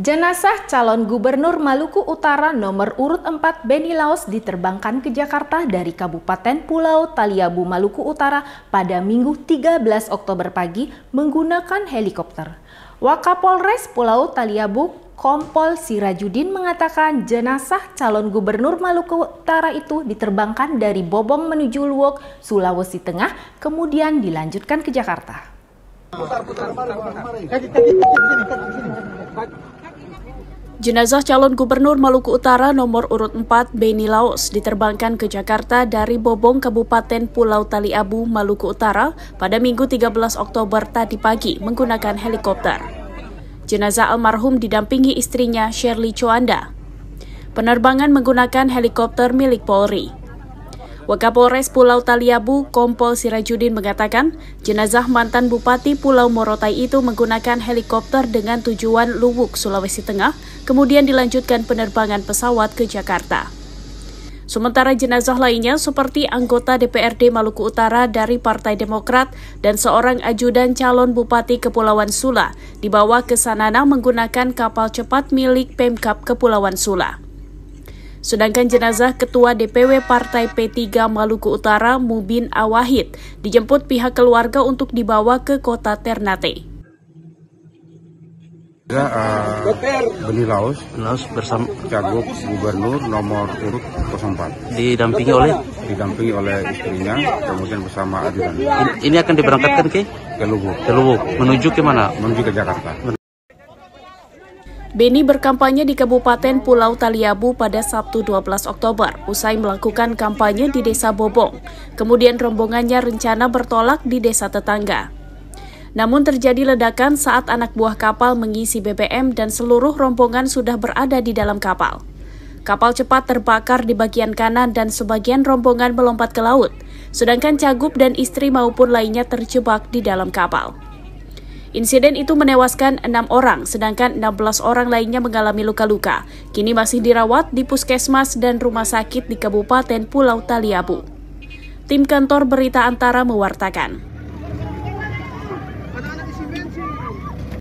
Jenazah calon gubernur Maluku Utara nomor urut 4 Beni Laos diterbangkan ke Jakarta dari Kabupaten Pulau Taliabu Maluku Utara pada Minggu 13 Oktober pagi menggunakan helikopter. Wakapolres Pulau Taliabu Kompol Sirajudin mengatakan jenazah calon gubernur Maluku Utara itu diterbangkan dari Bobong menuju Luwok, Sulawesi Tengah, kemudian dilanjutkan ke Jakarta. Jenazah calon gubernur Maluku Utara nomor urut 4 Beni Laos diterbangkan ke Jakarta dari Bobong Kabupaten Pulau Taliabu, Maluku Utara pada Minggu 13 Oktober tadi pagi menggunakan helikopter. Jenazah almarhum didampingi istrinya Shirley Coanda. Penerbangan menggunakan helikopter milik Polri. Wakapolres Pulau Taliabu, Kompol Sirajudin mengatakan, jenazah mantan Bupati Pulau Morotai itu menggunakan helikopter dengan tujuan Luwuk, Sulawesi Tengah, kemudian dilanjutkan penerbangan pesawat ke Jakarta. Sementara jenazah lainnya seperti anggota DPRD Maluku Utara dari Partai Demokrat dan seorang ajudan calon Bupati Kepulauan Sula dibawa ke Sanana menggunakan kapal cepat milik Pemkap Kepulauan Sula. Sedangkan jenazah Ketua DPW Partai P3 Maluku Utara Mubin Awahid dijemput pihak keluarga untuk dibawa ke kota Ternate. Ya, uh, Beni Laos, Laos bersama Cagup Gubernur nomor urut 04. Didampingi oleh? Didampingi oleh istrinya, kemudian bersama ajudan. Ini akan diberangkatkan ke? Ke Lubuk. Ke Lubuk. Menuju ke mana? Menuju ke Jakarta. Beni berkampanye di Kabupaten Pulau Taliabu pada Sabtu 12 Oktober, usai melakukan kampanye di Desa Bobong. Kemudian rombongannya rencana bertolak di desa tetangga. Namun terjadi ledakan saat anak buah kapal mengisi BBM dan seluruh rombongan sudah berada di dalam kapal. Kapal cepat terbakar di bagian kanan dan sebagian rombongan melompat ke laut, sedangkan Cagup dan istri maupun lainnya terjebak di dalam kapal. Insiden itu menewaskan enam orang, sedangkan 16 orang lainnya mengalami luka-luka. Kini masih dirawat di puskesmas dan rumah sakit di Kabupaten Pulau Taliabu. Tim kantor berita antara mewartakan.